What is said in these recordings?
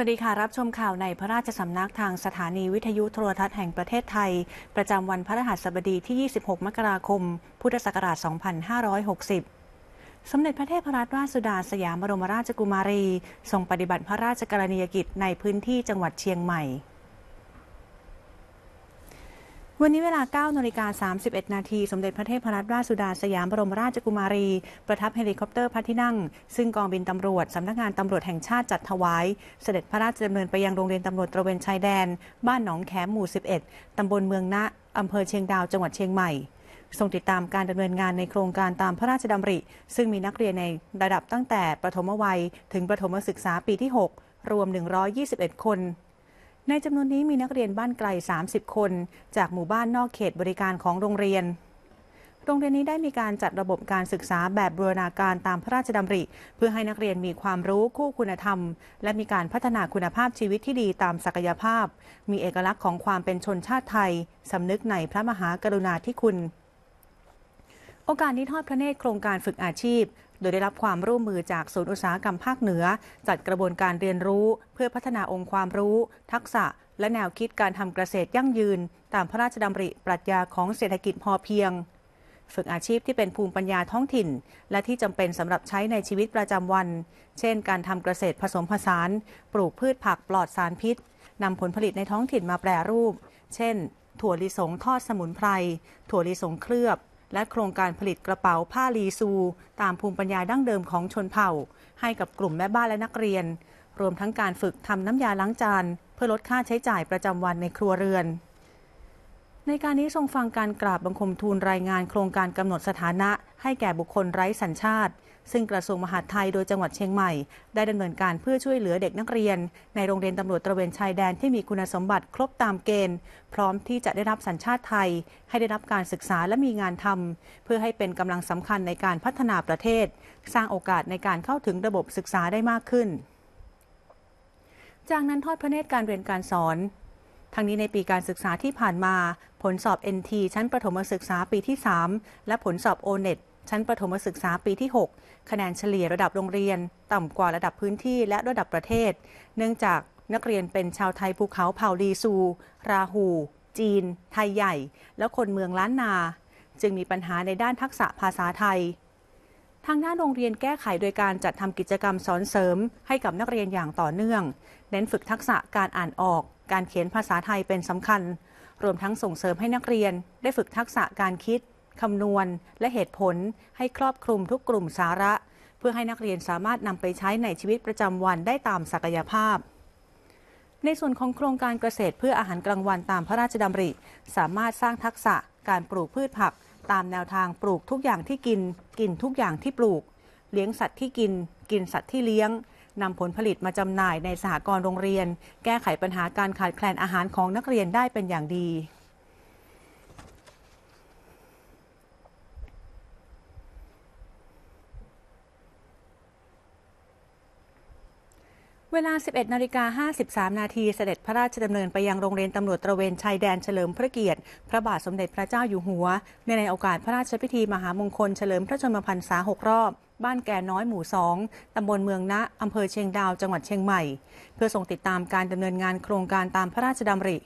วัสดีค่ะรับชมข่าวในพระราชสำนักทางสถานีวิทยุโทรทัศน์แห่งประเทศไทย ประจำวันพระรหัสบดีที่ 26 มกราคม พุทธศักราช 2560 สมเด็จพระเทพรัตนราชสุดาสยามบรมราชกุมารีทรงปฏิบัติพระราชกรณียกิจในพื้นที่จังหวัดเชียงใหม่วันนี้เวลา9นาฬิกา 31 นาที สมเด็จพระเทพรัตนราชสุดาสยามบรมราชกุมารี ประทับเฮลิคอปเตอร์พระที่นั่ง ซึ่งกองบินตำรวจ สำนักงานตำรวจแห่งชาติจัดถวาย เสด็จพระราชดำเนินไปยังโรงเรียนตำรวจตระเวนชายแดน บ้านหนองแขมหมู่ 11 ตำบลเมืองนะอำเภอเชียงดาวจังหวัดเชียงใหม่ ทรงติดตามการดำเนินงานในโครงการตามพระราชดำริ ซึ่งมีนักเรียนในระดับตั้งแต่ประถมวัยถึงประถมศึกษาปีที่ 6 รวม 121 คนในจำนวนนี้มีนักเรียนบ้านไกล 30 คน จากหมู่บ้านนอกเขตบริการของโรงเรียน โรงเรียนนี้ได้มีการจัดระบบการศึกษาแบบบูรณาการตามพระราชดำริ เพื่อให้นักเรียนมีความรู้คู่คุณธรรม และมีการพัฒนาคุณภาพชีวิตที่ดีตามศักยภาพ มีเอกลักษณ์ของความเป็นชนชาติไทยสำนึกในพระมหากรุณาธิคุณ โอกาสนี้ทอดพระเนตรโครงการฝึกอาชีพโดยได้รับความร่วมมือจากศูนย์อุตสาหกรรมภาคเหนือจัดกระบวนการเรียนรู้เพื่อพัฒนาองค์ความรู้ ทักษะและแนวคิดการทำเกษตรยั่งยืน ตามพระราชดำริปรัชญาของเศรษฐกิจพอเพียง ฝึกอาชีพที่เป็นภูมิปัญญาท้องถิ่น และที่จำเป็นสำหรับใช้ในชีวิตประจำวัน เช่นการทำเกษตรผสมผสาน ปลูกพืชผักปลอดสารพิษนำผลผลิตในท้องถิ่นมาแปรรูป เช่น ถั่วลิสงทอดสมุนไพร ถั่วลิสงเคลือบและโครงการผลิตกระเป๋าผ้าลีซู ตามภูมิปัญญาดั้งเดิมของชนเผ่า ให้กับกลุ่มแม่บ้านและนักเรียน รวมทั้งการฝึกทำน้ำยาล้างจาน เพื่อลดค่าใช้จ่ายประจำวันในครัวเรือน ในการนี้ทรงฟังการกราบบังคมทูลรายงานโครงการกำหนดสถานะ ให้แก่บุคคลไร้สัญชาติซึ่งกระทรวงมหาดไทยโดยจังหวัดเชียงใหม่ได้ดำเนินการเพื่อช่วยเหลือเด็กนักเรียน ในโรงเรียนตำรวจตระเวนชายแดนที่มีคุณสมบัติครบตามเกณฑ์ พร้อมที่จะได้รับสัญชาติไทย ให้ได้รับการศึกษาและมีงานทำเพื่อให้เป็นกำลังสำคัญในการพัฒนาประเทศ สร้างโอกาสในการเข้าถึงระบบศึกษาได้มากขึ้น จากนั้นทอดพระเนตรการเรียนการสอน ทั้งนี้ในปีการศึกษาที่ผ่านมา ผลสอบ NT ชั้นประถมศึกษาปีที่ 3 และผลสอบ o n e t ชั้นประถมศึกษาปีที่ 6คะแนนเฉลี่ยระดับโรงเรียน ต่ำกว่าระดับพื้นที่และระดับประเทศ เนื่องจากนักเรียนเป็นชาวไทยภูเขาเผ่าลีซู ราหู จีน ไทยใหญ่ และคนเมืองล้านนา จึงมีปัญหาในด้านทักษะภาษาไทย ทางด้านโรงเรียนแก้ไขโดยการจัดทำกิจกรรมสอนเสริมให้กับนักเรียนอย่างต่อเนื่อง เน้นฝึกทักษะการอ่านออกการเขียนภาษาไทยเป็นสำคัญ รวมทั้งส่งเสริมให้นักเรียนได้ฝึกทักษะการคิดคำนวณและเหตุผลให้ครอบคลุมทุกกลุ่มสาระ เพื่อให้นักเรียนสามารถนำไปใช้ในชีวิตประจำวันได้ตามศักยภาพ ในส่วนของโครงการเกษตรเพื่ออาหารกลางวันตามพระราชดำริ สามารถสร้างทักษะ การปลูกพืชผัก ตามแนวทางปลูกทุกอย่างที่กิน กินทุกอย่างที่ปลูก เลี้ยงสัตว์ที่กิน กินสัตว์ที่เลี้ยงนำผลผลิตมาจำหน่ายในสหกรณ์โรงเรียน แก้ไขปัญหาการขาดแคลนอาหารของนักเรียนได้เป็นอย่างดีเวลา 11นาฬิกา53 นาที เสด็จพระราชดำเนินไปยังโรงเรียนตำรวจตระเวน ชายแดนเฉลิมพระเกียรติ พระบาทสมเด็จพระเจ้าอยู่หัว ในในโอกาส พระราชพิธีมหามงคลเฉลิมพระชนมพรรษา 6 รอบ บ้านแก่น้อย หมู่ 2 ตำบลเมืองนะอำเภอเชียงดาว จังหวัดเชียงใหม่ เพื่อส่งติดตามการดำเนินงานโครงการตามพระราชดำริ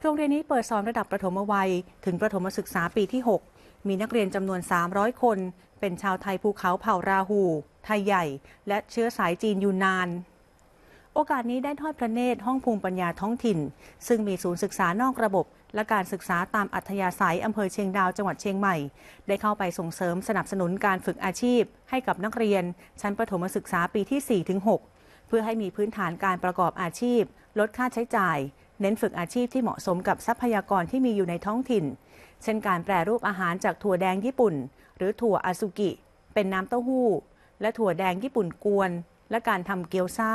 โรงเรียนนี้เปิดสอนระดับประถมวัย ถึงประถมศึกษาปีที่ 6 มีนักเรียนจำนวน 300 คน เป็นชาวไทยภูเขาเผ่าราหู ไทยใหญ่ และเชื้อสายจีนยูนนานโอกาสนี้ได้ทอดพระเนตรห้องภูมิปัญญาท้องถิ่น ซึ่งมีศูนย์ศึกษานอกระบบ และการศึกษาตามอัธยาศัยอำเภอเชียงดาวจังหวัดเชียงใหม่ ได้เข้าไปส่งเสริมสนับสนุนการฝึกอาชีพ ให้กับนักเรียนชั้นประถมศึกษาปีที่ 4-6 เพื่อให้มีพื้นฐานการประกอบอาชีพ ลดค่าใช้จ่าย เน้นฝึกอาชีพที่เหมาะสมกับทรัพยากรที่มีอยู่ในท้องถิ่น เช่นการแปรรูปอาหารจากถั่วแดงญี่ปุ่น หรือถั่วอาซุกิ เป็นน้ำเต้าหู้ และถั่วแดงญี่ปุ่นกวน และการทำเกี๊ยวซ่า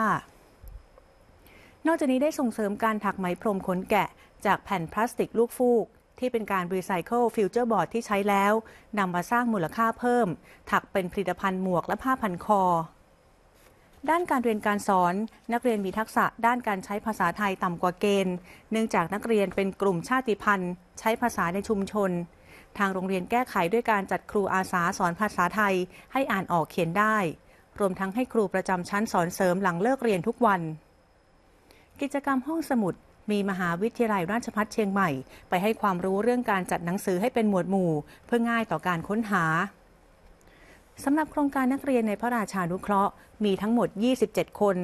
นอกจากนี้ได้ส่งเสริมการถักไหมพรมขนแกะจากแผ่นพลาสติกลูกฟูก ที่เป็นการรีไซเคิลฟิวเจอร์บอร์ดที่ใช้แล้วนำมาสร้างมูลค่าเพิ่ม ถักเป็นผลิตภัณฑ์หมวกและผ้าพันคอ ด้านการเรียนการสอน นักเรียนมีทักษะด้านการใช้ภาษาไทยต่ำกว่าเกณฑ์เนื่องจากนักเรียนเป็นกลุ่มชาติพันธุ์ ใช้ภาษาในชุมชน ทางโรงเรียนแก้ไขด้วยการจัดครูอาสาสอนภาษาไทยให้อ่านออกเขียนได้ รวมทั้งให้ครูประจำชั้นสอนเสริมหลังเลิกเรียนทุกวันกิจกรรมห้องสมุด มีมหาวิทยาลัยราชพัฒเชียงใหม่ ไปให้ความรู้เรื่องการจัดหนังสือให้เป็นหมวดหมู่เพื่อง่ายต่อการค้นหาสำหรับโครงการนักเรียนในพระราชานุเคราะห์มีทั้งหมด 27 คน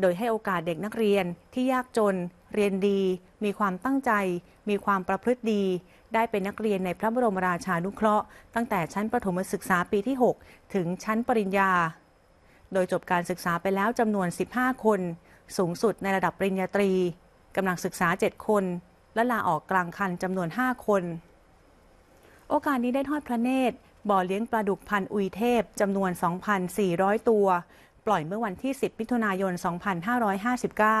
โดยให้โอกาสเด็กนักเรียนที่ยากจน เรียนดี มีความตั้งใจ มีความประพฤติดี ได้เป็นนักเรียนในพระบรมราชานุเคราะห์ตั้งแต่ชั้นประถมศึกษาปีที่ 6 ถึงชั้นปริญญา โดยจบการศึกษาไปแล้วจำนวน 15 คนสูงสุดในระดับปริญญาตรีกำลังศึกษา 7 คน และลาออกกลางคันจำนวน 5 คน โอกาสนี้ได้ทอดพระเนตรบ่อเลี้ยงปลาดุกพันอุยเทพจำนวน 2,400 ตัว ปล่อยเมื่อวันที่ 10มิถุนายน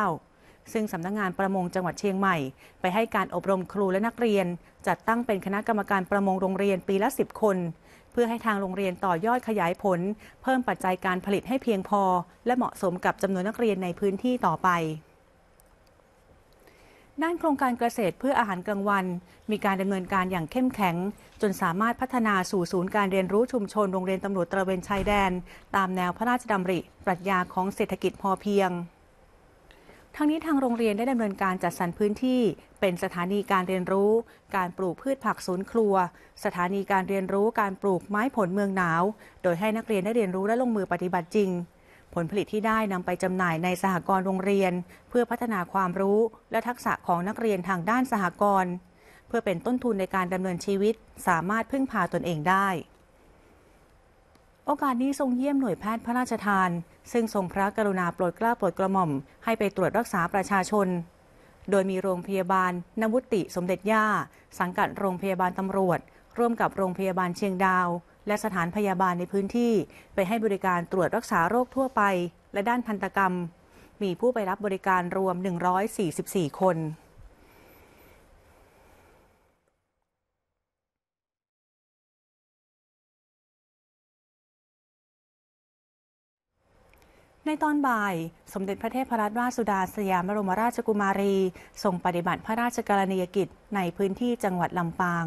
2559 ซึ่งสำนักงงานประมงจังหวัดเชียงใหม่ ไปให้การอบรมครูและนักเรียน จัดตั้งเป็นคณะกรรมการประมงโรงเรียนปีละ10คนเพื่อให้ทางโรงเรียนต่อยอดขยายผล เพิ่มปัจจัยการผลิตให้เพียงพอ และเหมาะสมกับจำนวนนักเรียนในพื้นที่ต่อไป ด้านโครงการเกษตรเพื่ออาหารกลางวัน มีการดำเนินการอย่างเข้มแข็ง จนสามารถพัฒนาสู่ศูนย์การเรียนรู้ชุมชนโรงเรียนตำรวจตระเวนชายแดน ตามแนวพระราชดำริปรัชญาของเศรษฐกิจพอเพียงทั้งนี้ทางโรงเรียนได้ดำเนินการจัดสรรพื้นที่ เป็นสถานีการเรียนรู้ การปลูกพืชผักสวนครัว สถานีการเรียนรู้การปลูกไม้ผลเมืองหนาว โดยให้นักเรียนได้เรียนรู้และลงมือปฏิบัติจริง ผลผลิตที่ได้นำไปจำหน่ายในสหกรณ์โรงเรียน เพื่อพัฒนาความรู้และทักษะของนักเรียนทางด้านสหกรณ์เพื่อเป็นต้นทุนในการดำเนินชีวิต สามารถพึ่งพาตนเองได้โอกาสนี้ทรงเยี่ยมหน่วยแพทย์พระราชทาน ซึ่งทรงพระกรุณาโปรดเกล้าโปรดกระหม่อม ให้ไปตรวจรักษาประชาชน โดยมีโรงพยาบาลนวุติสมเด็จย่าสังกัดโรงพยาบาลตำรวจ ร่วมกับโรงพยาบาลเชียงดาว และสถานพยาบาลในพื้นที่ไปให้บริการตรวจรักษาโรคทั่วไปและด้านพันธกรรม มีผู้ไปรับบริการรวม 144 คนในตอนบ่าย สมเด็จพระเทพรัตนราชสุดาสยามบรมราชกุมารีทรงปฏิบัติพระราชกรณียกิจในพื้นที่จังหวัดลำปาง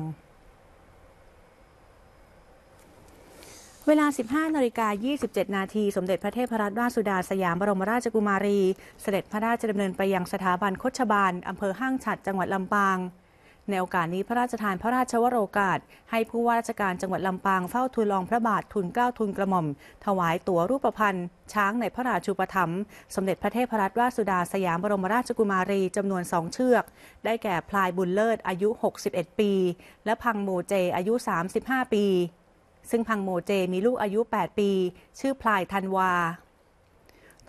เวลา 15 นาฬิกา 27 นาทีสมเด็จพระเทพรัตนราชสุดาสยามบรมราชกุมารี เสด็จพระราชดำเนินไปยังสถาบันโคชบาลอำเภอห้างฉัด จังหวัดลำปางในโอกาสนี้พระราชทานพระราชวโรกาสให้ผู้ว่าราชการจังหวัดลำปางเฝ้าทูลรองพระบาททุนเกล้าทุนกระหม่อม ถวายตั๋วรูปพันธ์ช้างในพระราชูปถัมภ์สมเด็จพระเทพรัตนราชสุดาสยามบรมราชกุมารีจำนวนสองเชือก ได้แก่พลายบุญเลิศอายุ 61 ปี และพังโมเจอายุ 35 ปี ซึ่งพังโมเจมีลูกอายุ 8 ปี ชื่อพลายธันวา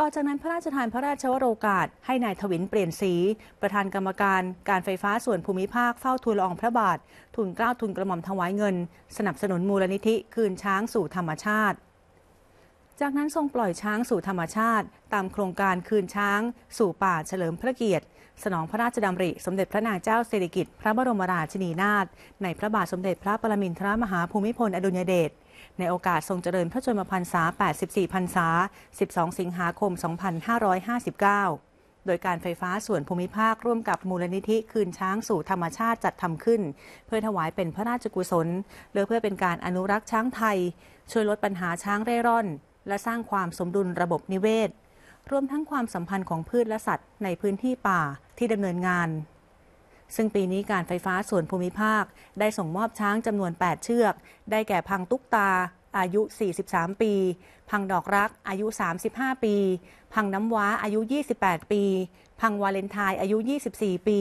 ต่อจากนั้นพระราชทานพระราชวโรกาสให้นายทวินเปลี่ยนสี ประธานกรรมการ การไฟฟ้าส่วนภูมิภาคเฝ้าทูลละอองพระบาททุนเกล้าทุนกระหม่อมถวายเงิน สนับสนุนมูลนิธิคืนช้างสู่ธรรมชาติ จากนั้นทรงปล่อยช้างสู่ธรรมชาติ ตามโครงการคืนช้าง สู่ป่าเฉลิมพระเกียรติ สนองพระราชดำริ สมเด็จพระนางเจ้าสิริกิติ์พระบรมราชินีนาถในพระบาทสมเด็จพระปรมินทรมหาภูมิพลอดุลยเดชในโอกาสทรงเจริญพระชนมพรรษา 84 พรรษา 12 สิงหาคม 2559 โดยการไฟฟ้าส่วนภูมิภาคร่วมกับมูลนิธิคืนช้างสู่ธรรมชาติจัดทำขึ้น เพื่อถวายเป็นพระราชกุศลเลอเพื่อเป็นการอนุรักษ์ช้างไทย ช่วยลดปัญหาช้างเร่ร่อน และสร้างความสมดุลระบบนิเวศรวมทั้งความสัมพันธ์ของพืชและสัตว์ในพื้นที่ป่าที่ดำเนินงานซึ่งปีนี้การไฟฟ้าส่วนภูมิภาคได้ส่งมอบช้างจำนวน 8 เชือก ได้แก่พังตุ๊กตาอายุ 43 ปี พังดอกรักอายุ 35 ปี พังน้ำว้าอายุ 28 ปี พังวาเลนไทน์อายุ 24 ปี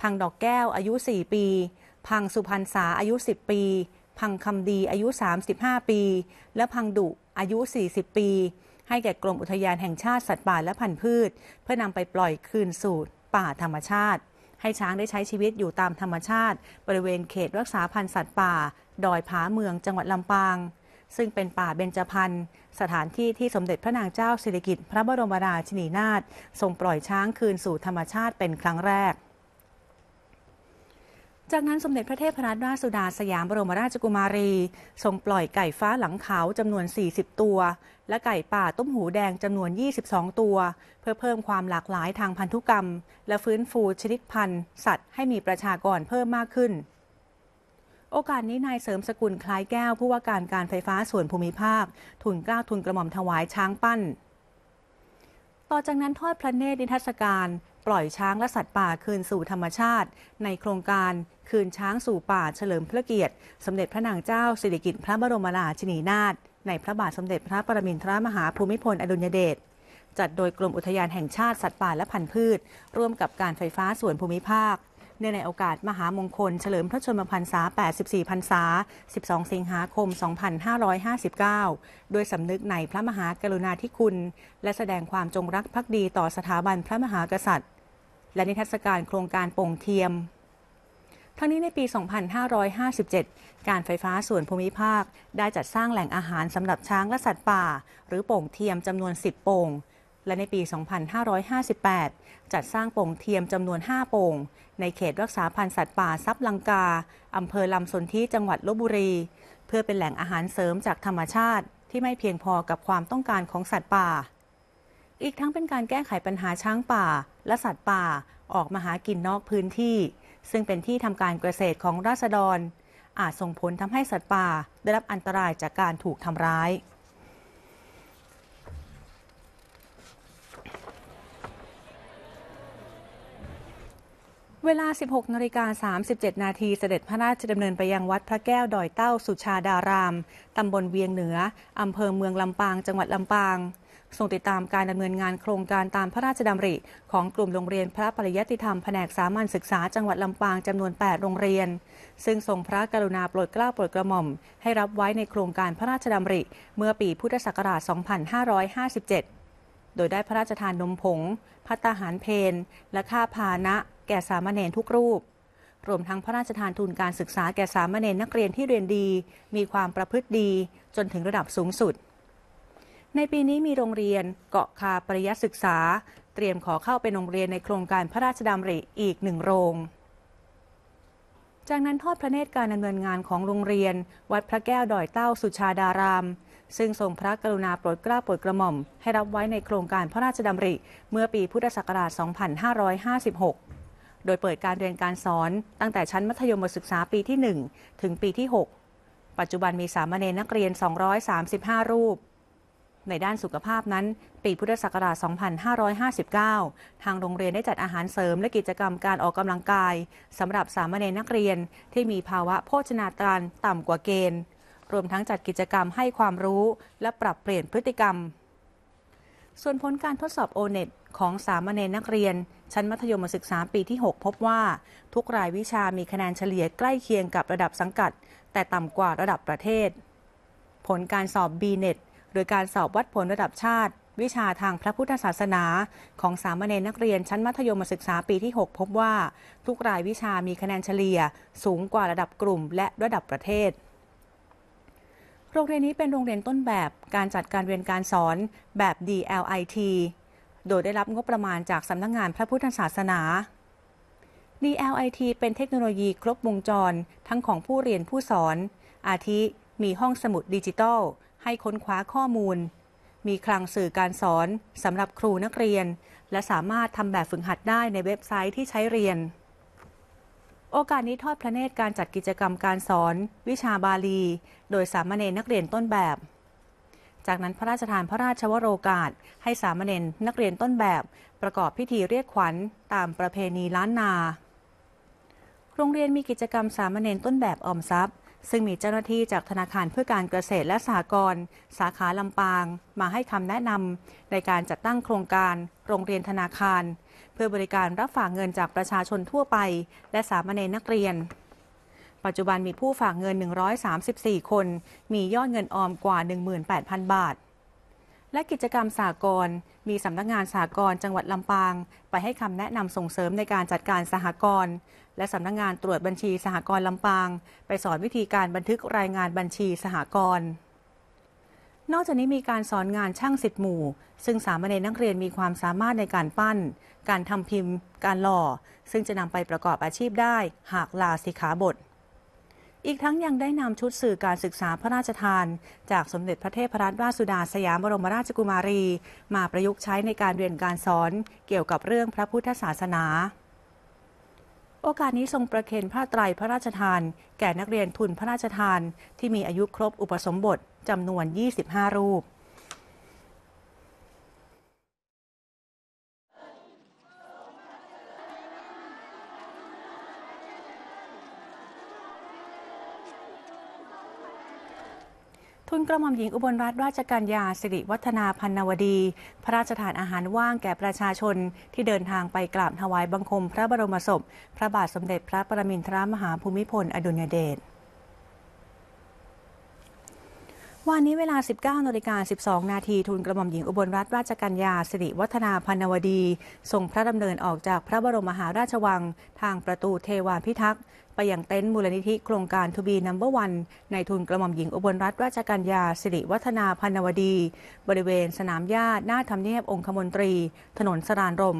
พังดอกแก้วอายุ 4 ปี พังสุพรรณษาอายุ 10 ปี พังคำดีอายุ 35 ปี และพังดุอายุ 40 ปี ให้แก่กรมอุทยานแห่งชาติสัตว์ป่าและพันธุ์พืช เพื่อนำไปปล่อยคืนสู่ป่าธรรมชาติให้ช้างได้ใช้ชีวิตอยู่ตามธรรมชาติ บริเวณเขตรักษาพันธุ์สัตว์ป่าดอยผาเมืองจังหวัดลำปาง ซึ่งเป็นป่าเบญจพรรณสถานที่ที่สมเด็จพระนางเจ้าสิริกิติ์พระบรมราชินีนาถทรงปล่อยช้างคืนสู่ธรรมชาติเป็นครั้งแรกจากนั้น สมเด็จพระเทพรัตนราชสุดาสยามบรมราชกุมารีทรงปล่อยไก่ฟ้าหลังเขาจำนวน 40 ตัว และไก่ป่าต้มหูแดงจำนวน 22 ตัว เพื่อเพิ่มความหลากหลายทางพันธุกรรม และฟื้นฟูชนิดพันธุ์ สัตว์ให้มีประชากรเพิ่มมากขึ้น โอกาสนี้นายเสริมสกุลคล้ายแก้ว ผู้ว่าการการไฟฟ้าส่วนภูมิภาคทุนกล้าทุนกระหม่อมถวายช้างปั้น ต่อจากนั้นทอดพระเนตรนิทรรศการปล่อยช้างและสัตว์ป่าคืนสู่ธรรมชาติ ในโครงการคืนช้างสู่ป่าเฉลิมพระเกียรติสมเด็จพระนางเจ้าสิริกิติ์พระบรมราชินีนาถในพระบาทสมเด็จพระปรมินทรมหาภูมิพล อดุลยเดชจัดโดยกรมอุทยานแห่งชาติ สัตว์ป่าและพันธุ์พืช ร่วมกับการไฟฟ้าส่วนภูมิภาคเนื่องในโอกาสมหามงคล เฉลิมพระชนมพรรษา84พรรษา 12 สิงหาคม 2559ด้วยสำนึกในพระมหากรุณาธิคุณและแสดงความจงรักภักดีต่อสถาบันพระมหากษัตริย์และนิทรรศการโครงการโป่งเทียม ทั้งนี้ในปี 2557 การไฟฟ้าส่วนภูมิภาคได้จัดสร้างแหล่งอาหารสำหรับช้างและสัตว์ป่า หรือโป่งเทียมจำนวน 10โป่ง และในปี 2558 จัดสร้างโป่งเทียมจำนวน5โป่ง ในเขตรักษาพันธุ์สัตว์ป่าซับลังกาอำเภอลำสนที่จังหวัดลบบุรี เพื่อเป็นแหล่งอาหารเสริมจากธรรมชาติ ที่ไม่เพียงพอกับความต้องการของสัตว์ป่า อีกทั้งเป็นการแก้ไขปัญหาช้างป่าและสัตว์ป่าออกมาหากินนอกพื้นที่ ซึ่งเป็นที่ทำการเกษตรของราษฎร อาจส่งผลทำให้สัตว์ป่าได้รับอันตรายจากการถูกทำร้าย เวลา 16นาฬิกา37 นาทีเสด็จพระราชดำเนินไปยังวัดพระแก้วดอยเต้าสุชาดาราม ตำบลเวียงเหนือ อำเภอเมืองลำปาง จังหวัดลำปางทรงติดตามการดำเนินงานโครงการตามพระราชดำริของกลุ่มโรงเรียนพระปริยัติธรรมแผนกสามัญศึกษาจังหวัดลำปางจำนวน 8 โรงเรียน ซึ่งทรงพระกรุณาโปรดเกล้าโปรดกระหม่อม ให้รับไว้ในโครงการพระราชดำริ เมื่อปีพุทธศักราช 2557 โดยได้พระราชทานนมผง พัตาหารเพนและค่าพานะแก่สามเณรทุกรูป รวมทั้งพระราชทานทุนการศึกษาแก่สามเณรนักเรียนที่เรียนดี มีความประพฤติดีจนถึงระดับสูงสุดในปีนี้มีโรงเรียนเกาะคาปริยัศึกษา เตรียมขอเข้าเป็นโรงเรียนในโครงการพระราชดำริอีกหนึ่งโรง จากนั้นทอดพระเนตรการดำเนินงานของโรงเรียนวัดพระแก้วดอยเต้าสุชาดาราม ซึ่งทรงพระกรุณาโปรดเกล้าโปรดกระหม่อม ให้รับไว้ในโครงการพระราชดำริเมื่อปีพุทธศักราช 2556 โดยเปิดการเรียนการสอนตั้งแต่ชั้นมัธยมศึกษาปีที่ 1 ถึงปีที่ 6 ปัจจุบันมีสามเณรนักเรียน 235 รูปในด้านสุขภาพนั้น ปีพุทธศักราช2559 ทางโรงเรียนได้จัดอาหารเสริมและกิจกรรมการออกกำลังกายสำหรับสามเณรนักเรียนที่มีภาวะโภชนาการต่ำกว่าเกณฑ์ รวมทั้งจัดกิจกรรมให้ความรู้ และปรับเปลี่ยนพฤติกรรม ส่วนผลการทดสอบโอเน็ตของสามเณรนักเรียน ชั้นมัธยมศึกษา ปีที่ 6 พบว่า ทุกรายวิชามีคะแนนเฉลี่ยใกล้เคียงกับระดับสังกัด แต่ต่ำกว่าระดับประเทศ ผลการสอบ b n e t ยการสอบวัดผลระดับชาติ วิชาทางพระพุทธศาสนา ของสามเณรนักเรียนชั้นมัธยมศึกษาปีที่ 6 พบว่า ทุกรายวิชามีคะแนนเฉลี่ยสูงกว่าระดับกลุ่มและระดับประเทศ โรงเรียนนี้เป็นโรงเรียนต้นแบบการจัดการเรียนการสอนแบบ DLIT โดยได้รับงบประมาณจากสำนักงงานพระพุทธศาสนา DLIT เป็นเทคโนโลยีครบวงจรทั้งของผู้เรียนผู้สอน อาทิมีห้องสมุดดิจิทัลให้ค้นคว้าข้อมูล มีคลังสื่อการสอนสำหรับครูนักเรียน และสามารถทำแบบฝึกหัดได้ในเว็บไซต์ที่ใช้เรียน โอกาสนี้ทอดพระเนตรการจัดกิจกรรมการสอน วิชาบาลี โดยสามเณรนักเรียนต้นแบบ จากนั้นพระราชทานพระราชวโรกาสให้สามเณรนักเรียนต้นแบบ ประกอบพิธีเรียกขวัญตามประเพณีล้านนา โรงเรียนมีกิจกรรมสามเณรต้นแบบออมทรัพย์ซึ่งมีเจ้าหน้าที่จากธนาคารเพื่อการเกษตรและสหกรณ์สาขาลำปางมาให้คำแนะนำในการจัดตั้งโครงการ โรงเรียนธนาคาร เพื่อบริการรับฝากเงินจากประชาชนทั่วไปและสามเณรนักเรียน ปัจจุบันมีผู้ฝากเงิน 134 คน มียอดเงินออมกว่า 18,000 บาทและกิจกรรมสากลมีสำนักงานสากลจังหวัดลำปาง ไปให้คำแนะนำส่งเสริมในการจัดการสหกรณ์และสำนักงานตรวจบัญชีสหกรณ์ลำปาง ไปสอนวิธีการบันทึกรายงานบัญชีสหกรณ์ นอกจากนี้มีการสอนงานช่างสิทธ์หมู่ ซึ่งสามเณรนักเรียนมีความสามารถในการปั้น การทำพิมพ์การหล่อ ซึ่งจะนำไปประกอบอาชีพได้หากลาสิขาบทอีกทั้งยังได้นำชุดสื่อการศึกษาพระราชทาน จากสมเด็จพระเทพรัตนราชสุดาสยามบรมราชกุมารี มาประยุกต์ใช้ในการเรียนการสอนเกี่ยวกับเรื่องพระพุทธศาสนา โอกาสนี้ทรงประเคนผ้าไตรพระราชทาน แก่นักเรียนทุนพระราชทาน ที่มีอายุครบอุปสมบทจำนวน 25 รูปทุนกระหม่อมหญิงอุบลรัตนราชกัญญาสิริวัฒนาพันนวดี พระราชทานอาหารว่างแก่ประชาชน ที่เดินทางไปกราบถวายบังคมพระบรมศพพระบาทสมเด็จพระประมินทรมหาภูมิพลอดุลยเดชวันนี้เวลา 19นาฬิกา12นาทีทุนกระหม่อมหญิงอุบลรัตนราชกัญญาสิริวัฒนาพันวดีส่งพระดำเนินออกจากพระบรมมหาราชวัง ทางประตูเทวาพิทักษ์ไปยังเต็นท์มูลนิธิโครงการทบีนัมเบอร์วันในทุนกระหม่อมหญิงอุบลรัตนราชกัญญา สิริวัฒนาพันวดี บริเวณสนามหญ้าหน้าทำเนียบองคมนตรี ถนนสรานรม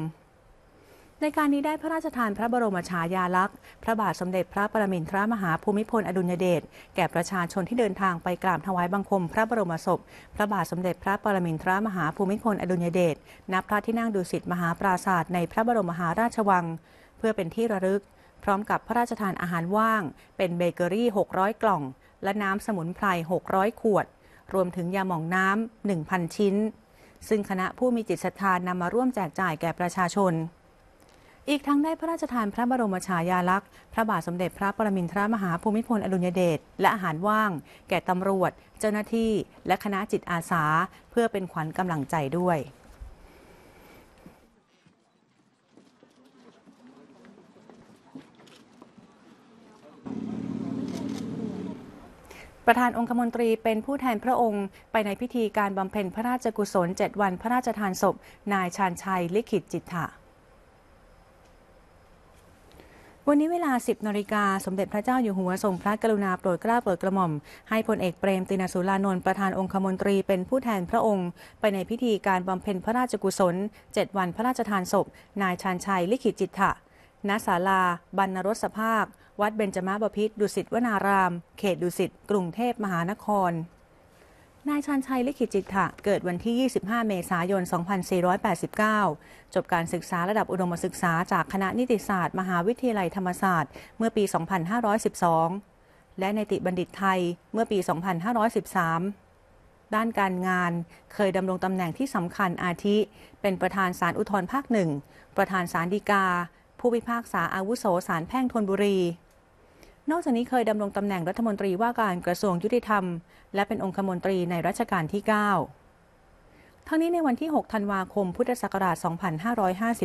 ในการนี้ได้พระราชทานพระบรมฉายาลักษณ์พระบาทสมเด็จพระประมินทรมหาภูมิพล อดุลยเดชแก่ประชาชนที่เดินทางไปกราบถวายบังคม พระบรมศพ พระบาทสมเด็จพระประมินทรมหาภูมิพลอดุลยเดชณพระที่นั่งดุสิตมหาปราศาสตร์ในพระบรมมหาราชวัง เพื่อเป็นที่ระลึกพร้อมกับพระราชทานอาหารว่าง เป็นเบเกอรี่ 600 กล่อง และน้ำสมุนไพร 600 ขวด รวมถึงยาหม่องน้ำ 1,000 ชิ้น ซึ่งคณะผู้มีจิตศรัทธานำมาร่วมแจกจ่ายแก่ประชาชน อีกทั้งได้พระราชทานพระบรมฉายาลักษณ์ พระบาทสมเด็จพระปรมินทรมหาภูมิพลอดุลยเดช และอาหารว่าง แก่ตำรวจ เจ้าหน้าที่ และคณะจิตอาสาเพื่อเป็นขวัญกำลังใจด้วยประธานองคมนตรี เป็นผู้แทนพระองค์ ไปในพิธีการบำเพ็ญพระราชกุศล7วันพระราชทานศพนายชาญชัย ลิขิตจิตถะวันนี้เวลา10นาฬิกาสมเด็จพระเจ้าอยู่หัวทรงพระกรุณาโปรดเกล้าโปรดกระหม่อมให้พลเอกเปรมตินสุรานนท์ประธานองคมนตรีเป็นผู้แทนพระองค์ไปในพิธีการบำเพ็ญพระราชกุศล7วันพระราชทานศพนายชาญชัยลิขิตจิตถะณศาลาบรรณรสภาพวัดเบญจมาบพิษดุสิตวนารามเขตดุสิตกรุงเทพมหานคร นายชันชัยลิขิตจิตะเกิดวันที่ 25 เมษายน 2489 จบการศึกษาระดับอุดมศึกษาจากคณะนิติศาสตร์มหาวิทยาลัยธรรมศาสตร์เมื่อปี 2512 และในติบัณฑิตไทยเมื่อปี 2513 ด้านการงานเคยดำรงตำแหน่งที่สำคัญอาทิ เป็นประธานศาลอุทธรภาคหนึ่งประธานศาลฎีกา ผู้พิพากษาอาวุโสศาลแพ่งธนบุรีนอกจากนี้เคยดำรงตำแหน่งรัฐมนตรีว่าการกระทรวงยุติธรรม และเป็นองคมนตรีในรัชกาลที่ 9 ทั้งนี้ในวันที่ 6ธันวาคมพุทธศักราช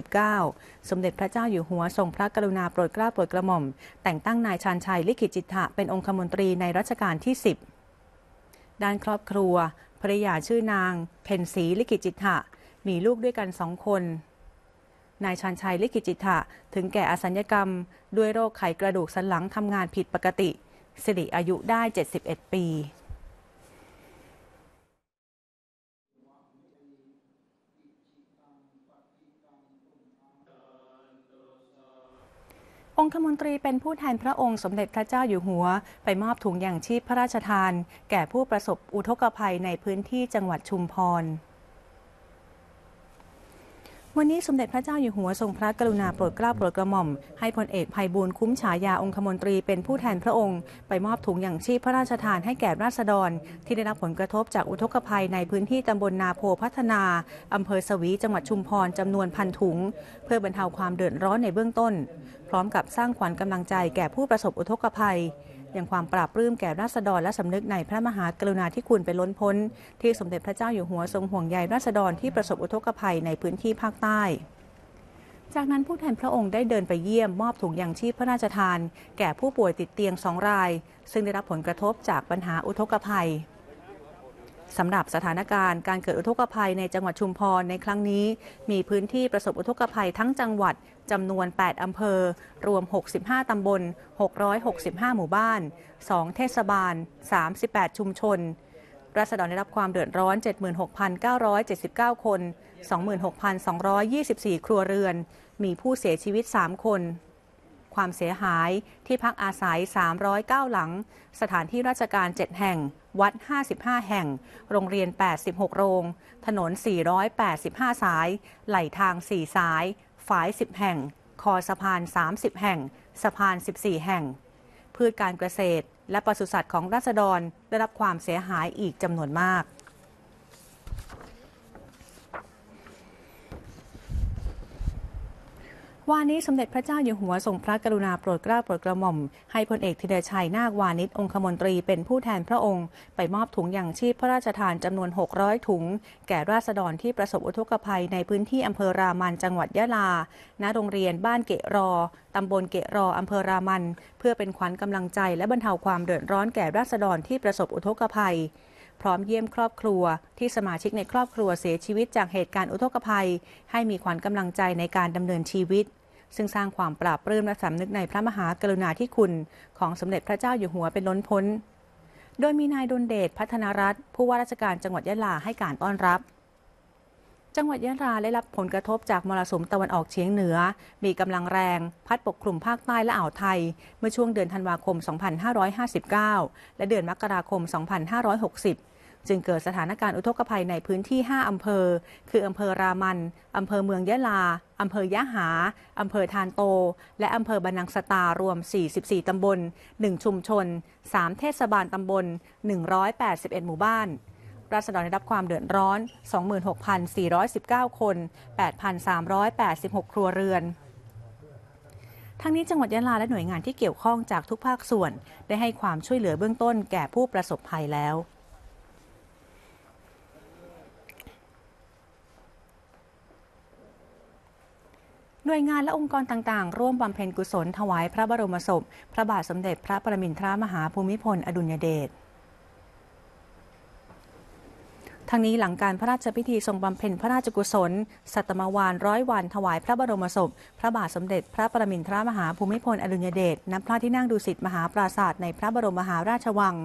2559 สมเด็จพระเจ้าอยู่หัวทรงพระกรุณาโปรดเกล้าโปรดกระหม่อม แต่งตั้งนายชานชัยลิขิตจิตถะเป็นองคมนตรีในรัชกาลที่ 10 ด้านครอบครัวภรรยาชื่อนางเพ็ญศรีลิขิตจิตถะมีลูกด้วยกันสองคนนายชันชัยลิกิจิตะถึงแก่อสัญกรรม ด้วยโรคไขกระดูกสันหลังทำงานผิดปกติ สิริอายุได้ 71 ปี องคมนตรีเป็นผู้แทนพระองค์สมเด็จพระเจ้าอยู่หัว ไปมอบถุงอย่างชีพพระราชทาน แก่ผู้ประสบอุทกภัยในพื้นที่จังหวัดชุมพรวันนี้สมเด็จพระเจ้าอยู่หัวทรงพระกรุณาโปรดเกล้าโปรดกระหม่อม ให้พลเอกภัยบูลคุ้มฉายาองคมนตรีเป็นผู้แทนพระองค์ ไปมอบถุงอย่างชีพพระราชทานให้แก่ราษฎรที่ได้รับผลกระทบจากอุทกภัยในพื้นที่ตำบลนาโพพัฒนา อำเภอสวีจังหวัดชุมพรจำนวนพันถุง เพื่อบรรเทาความเดือดร้อนในเบื้องต้น พร้อมกับสร้างขวัญกำลังใจแก่ผู้ประสบอุทกภัยยังความปราบรื้มแก่ราษฎรและสำนึกในพระมหากรุณาธิคุณไปล้นพ้น ที่สมเด็จพระเจ้าอยู่หัวทรงห่วงใยราษฎรที่ประสบอุทกภัยในพื้นที่ภาคใต้ จากนั้นผู้แทนพระองค์ได้เดินไปเยี่ยม มอบถุงยางชีพพระราชทาน แก่ผู้ป่วยติดเตียงสองราย ซึ่งได้รับผลกระทบจากปัญหาอุทกภัยสำหรับสถานการณ์การเกิดอุทกภัยในจังหวัดชุมพรในครั้งนี้ มีพื้นที่ประสบอุทกภัยทั้งจังหวัดจำนวน 8 อำเภอ รวม 65 ตำบล 665 หมู่บ้าน 2 เทศบาล 38 ชุมชน ราษฎรได้รับความเดือดร้อน 76,979 คน 26,224 ครัวเรือน มีผู้เสียชีวิต 3 คนความเสียหายที่พักอาศัย309หลัง สถานที่ราชการ 7 แห่ง วัด 55 แห่งโรงเรียน 86 โรง ถนน 485 สาย ไหลทาง 4 สาย ฝาย 10แห่ง คอสะพาน 30 แห่ง สะพาน 14 แห่ง พืชการเกษตรและปศุสัตว์ของราษฎรได้รับความเสียหายอีกจำนวนมากวานี้สมเด็จพระเจ้าอยู่หัวทรงพระกรุณาโปรดเกล้าโปรดกระหม่อม ให้พลเอกธีรชัยนาควานิชองคมนตรีเป็นผู้แทนพระองค์ไปมอบถุงยางชีพพระราชทานจำนวน 600 ถุง แก่ราษฎรที่ประสบอุทกภัยในพื้นที่อำเภอรามันจังหวัดยะลา ณโรงเรียนบ้านเกะรอ ตำบลเกะรออำเภอรามัน เพื่อเป็นขวัญกำลังใจ และบรรเทาความเดือดร้อนแก่ราษฎรที่ประสบอุทกภัยพร้อมเยี่ยมครอบครัว ที่สมาชิกในครอบครัวเสียชีวิตจากเหตุการณ์อุทกภัย ให้มีขวัญกำลังใจในการดำเนินชีวิต ซึ่งสร้างความปราบปลื้มและสำนึกในพระมหากรุณาธิคุณ ของสมเด็จพระเจ้าอยู่หัวเป็นล้นพ้น โดยมีนายดลเดชพัฒนรัตน์ผู้ว่าราชการจังหวัดยะลาให้การต้อนรับจังหวัดยะลาได้รับผลกระทบจากมรสุมตะวันออกเฉียงเหนือ มีกำลังแรงพัดปกคลุมภาคใต้และอ่าวไทย เมื่อช่วงเดือนธันวาคม 2559 และเดือนมกราคม 2560 จึงเกิดสถานการณ์อุทกภัยในพื้นที่ 5 อำเภอ คืออำเภอรามัน อำเภอเมืองยะลา อำเภอยะหา อำเภอทานโต และอำเภอบันังสตารวม 44 ตำบล 1 ชุมชน 3 เทศบาลตำบล 181 หมู่บ้านราษฎรได้รับความเดือดร้อน 26,419 คน 8,386 ครัวเรือน ทั้งนี้จังหวัดยะลาและหน่วยงานที่เกี่ยวข้องจากทุกภาคส่วน ได้ให้ความช่วยเหลือเบื้องต้นแก่ผู้ประสบภัยแล้ว หน่วยงานและองค์กรต่างๆ ร่วมบำเพ็ญกุศล ถวายพระบรมศพ พระบาทสมเด็จพระประมินทรมหาภูมิพล อดุลยเดชทั้งนี้หลังการพระราชพิธีทรงบำเพ็ญพระราชกุศลสัตมวานร้อยวัน ถวายพระบรมศพพระบาทสมเด็จพระประมินทรมหาภูมิพลอดุลยเดชณพระที่นั่งดุสิตมหาปราศาสตร์ในพระบรมมหาราชวัง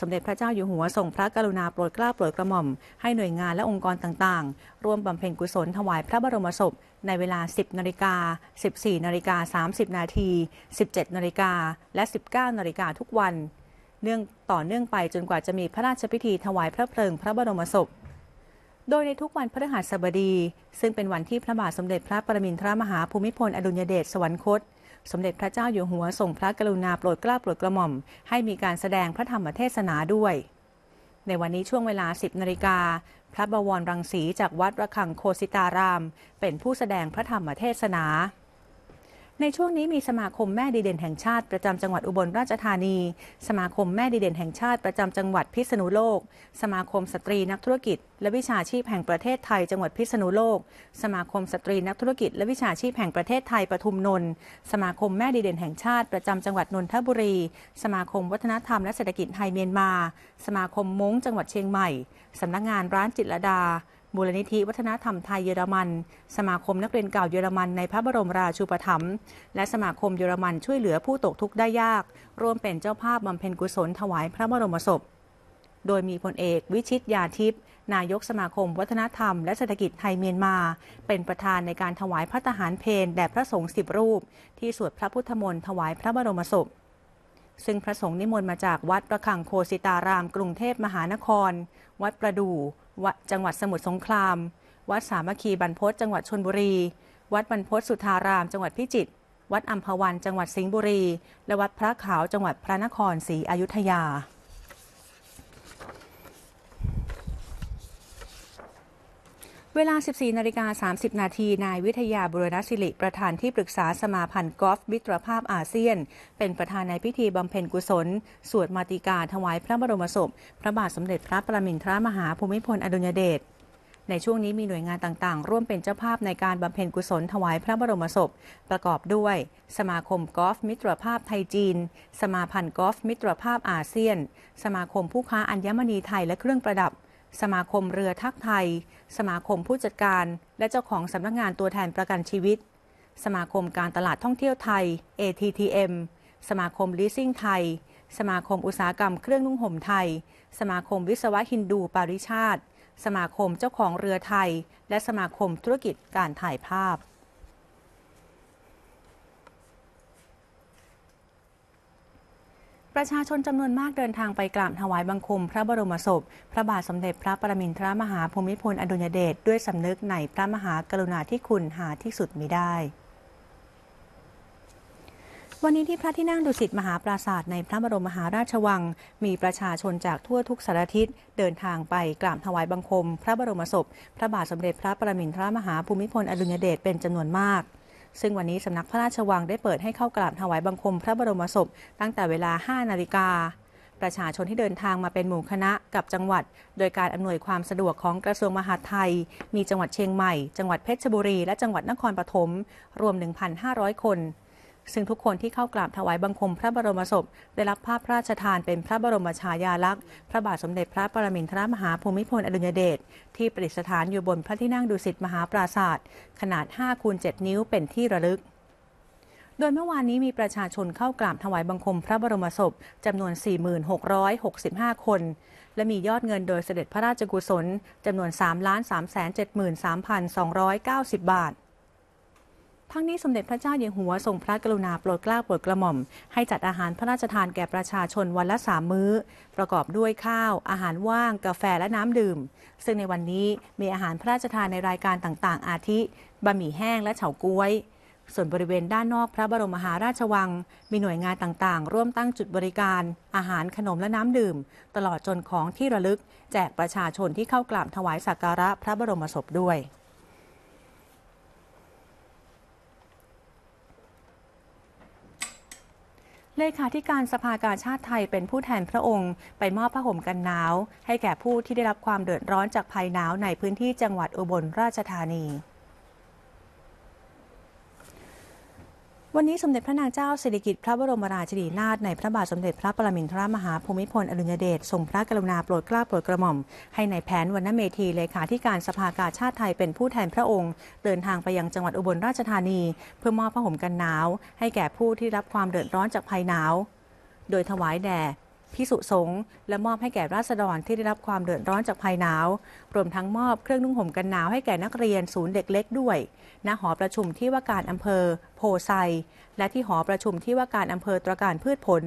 สมเด็จพระเจ้าอยู่หัวทรงพระกรุณาโปรดเกล้าโปรดกระหม่อมให้หน่วยงานและองค์กรต่างๆร่วมบำเพ็ญกุศลถวายพระบรมศพ ในเวลา 10 นาฬิกา 14 นาฬิกา 30 นาที 17 นาฬิกา และ 19 นาฬิกาทุกวันเนื่องต่อเนื่องไปจนกว่าจะมีพระราชพิธีถวายพระเพลิงพระบรมศพ โดยในทุกวันพฤหัสบดี ซึ่งเป็นวันที่พระบาทสมเด็จพระประมินทรมหาภูมิพลอดุลยเดชสวรรคต สมเด็จพระเจ้าอยู่หัวทรงพระกรุณาโปรดเกล้าโปรดกระหม่อม ให้มีการแสดงพระธรรมเทศนาด้วย ในวันนี้ช่วงเวลา 10นาฬิกาพระบวรรังสีจากวัดระฆังโคสิตาราม เป็นผู้แสดงพระธรรมเทศนาในช่วงนี้มีสมาคมแม่ดีเด่นแห่งชาติประจำจังหวัดอุบลราชธานี สมาคมแม่ดีเด่นแห่งชาติประจำจังหวัดพิษณุโลก สมาคมสตรีนักธุรกิจและวิชาชีพแห่งประเทศไทยจังหวัดพิษณุโลก สมาคมสตรีนักธุรกิจและวิชาชีพแห่งประเทศไทยปทุมนนท์สมาคมแม่ดีเด่นแห่งชาติ ประจำจังหวัดนนทบุรีสมาคมวัฒนธรรมและเศรษฐกิจไทยเมียนมาสมาคมม้งจังหวัดเชียงใหม่สำนักงานร้านจิตรดามูลนิธิวัฒนธรรมไทยเยอรมัน สมาคมนักเรียนเก่าเยอรมันในพระบรมราชูปถัมภ์และสมาคมเยอรมันช่วยเหลือผู้ตกทุกข์ได้ยากร่วมเป็นเจ้าภาพบำเพ็ญกุศลถวายพระบรมศพ โดยมีพลเอกวิชิตยาทิพย์นายกสมาคมวัฒนธรรม และเศรษฐกิจไทยเมียนมา เป็นประธานในการถวายพระทหารเพนแด่พระสงฆ์สิบรูปที่สวดพระพุทธมนต์ถวายพระบรมศพ ซึ่งพระสงฆ์นิมนต์มาจากวัดประคังโคสิตารามกรุงเทพมหานคร วัดประดู่จังหวัดสมุทรสงคราม วัดสามัคคีบรรพศจังหวัดชนบุรี วัดบรรพศสุธารามจังหวัดพิจิตรวัดอัมพวันจังหวัดสิงห์บุรี และวัดพระขาวจังหวัดพระนครศรีอยุธยาเวลา 14นาฬิกา30 นาทีนายวิทยาบุรณศิริประธานที่ปรึกษาสมาพันธ์กอล์ฟมิตรภาพอาเซียน เป็นประธานในพิธีบำเพ็ญกุศล สวดมาติกาถวายพระบรมศพ พระบาทสมเด็จพระประมินทรมหาภูมิพล อดุญเดช ในช่วงนี้มีหน่วยงานต่าง ๆ ร่วมเป็นเจ้าภาพในการบำเพ็ญกุศลถวายพระบรมศพประกอบด้วย สมาคมกอล์ฟมิตรภาพไทยจีน สมาพันธ์กอล์ฟมิตรภาพอาเซียน สมาคมผู้ค้าอัญมณีไทยและเครื่องประดับสมาคมเรือทักไทย สมาคมผู้จัดการ และเจ้าของสำนักงงานตัวแทนประกันชีวิต สมาคมการตลาดท่องเที่ยวไทย ATTM สมาคม Leasing ไทย สมาคมอุตสาหกรรมเครื่องนุ่งห่มไทย สมาคมวิศวะฮินดูปาริชาติ สมาคมเจ้าของเรือไทย และสมาคมธุรกิจการถ่ายภาพประชาชนจำนวนมากเดินทางไปกราบถวายบังคมพระบรมศพ พระบาทสมเด็จพระประมินทรมหาภูมิพลอดุลยเดชด้วยสำนึกในพระมหากรุณาธิคุณหาที่สุดมิได้ วันนี้ที่พระที่นั่งดุสิตมหาปราศาสตร์ในพระบรมมหาราชวังมีประชาชนจากทั่วทุกสารทิศเดินทางไปกราบถวายบังคมพระบรมศพพระบาทสมเด็จพระประมินทรมหาภูมิพลอดุลยเดชเป็นจำนวนมากซึ่งวันนี้สำนักพระราชวังได้เปิดให้เข้ากราบถวายบังคมพระบรมศพ ตั้งแต่เวลา 5 นาฬิกา ประชาชนที่เดินทางมาเป็นหมู่คณะกับจังหวัด โดยการอำนวยความสะดวกของกระทรวงมหาดไทย มีจังหวัดเชียงใหม่ จังหวัดเพชรบุรี และจังหวัดนครปฐม รวม 1,500 คนซึ่งทุกคนที่เข้ากราบถวายบังคมพระบรมศพ ได้รับภาพพระราชทานเป็นพระบรมชายาลักษณ์ พระบาทสมเด็จพระปรมินทรมหาภูมิพลอดุญเดชที่ประดิษฐานอยู่บนพระที่นั่งดุสิตมหาปราศาสตร์ขนาด 5 คูณ 7 นิ้วเป็นที่ระลึก โดยเมื่อวานนี้มีประชาชนเข้ากราบถวายบังคมพระบรมศพจำนวน 4,665 คน และมียอดเงินโดยเสด็จพระราชกุศลจำนวน 3 3 7 3 2 9 0 บาททั้งนี้สมเด็จพระเจ้าอยู่หัวทรงพระกรุณาโปรดเกล้าโปรดกระหม่อม ให้จัดอาหารพระราชทานแก่ประชาชนวันละสามมื้อ ประกอบด้วยข้าวอาหารว่างกาแฟและน้ำดื่ม ซึ่งในวันนี้มีอาหารพระราชทานในรายการต่างๆ อาทิบะหมี่แห้งและเฉาก๊วย ส่วนบริเวณด้านนอกพระบรมมหาราชวัง มีหน่วยงานต่าง ๆ ร่วมตั้งจุดบริการ อาหารขนมและน้ำดื่ม ตลอดจนของที่ระลึก แจกประชาชนที่เข้ากราบถวายสักการะพระบรมศพด้วยเลขาธิการสภากาชาติไทยเป็นผู้แทนพระองค์ไปมอบผ้าห่มกันหนาวให้แก่ผู้ที่ได้รับความเดือดร้อนจากภัยหนาวในพื้นที่จังหวัดอุบลราชธานีวันนี้ สมเด็จพระนางเจ้า สิริกิติ์พระบรมราชินีนาถในพระบาทสมเด็จพระปรมินทรมหาภูมิพลอดุลยเดชทรงพระกรุณาโปรดเกล้าโปรดกระหม่อม ให้ในายแผนวันณเมธีเลขาธิการสภากาชาติไทย เป็นผู้แทนพระองค์ เดินทางไปยังจังหวัดอุบลราชธานีเพื่อมอบผ้าห่มกันหนาว ให้แก่ผู้ที่รับความเดือดร้อนจากภัยหนาว โดยถวายแด่พิสุสงฆ์และมอบให้แก่ราษฎรที่ได้รับความเดือดร้อนจากภัยหนาวรวมทั้งมอบเครื่องนุ่งห่มกันหนาว ให้แก่นักเรียนศูนย์เด็กเล็กด้วยณหอประชุมที่ว่าการอำเภอ โพไซ และที่หอประชุมที่ว่าการอำเภอตรการพืชผล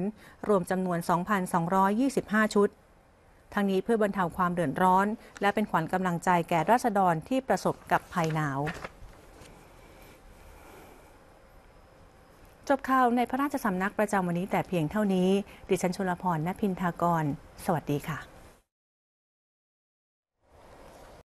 รวมจำนวน 2,225 ชุด ทั้งนี้เพื่อบรรเทาความเดือดร้อน และเป็นขวัญกำลังใจแก่ราษฎรที่ประสบกับภัยหนาวจบข่าวในพระราชสำนักประจำวันนี้แต่เพียงเท่านี้ ดิฉันชลพรณพินทากร สวัสดีค่ะ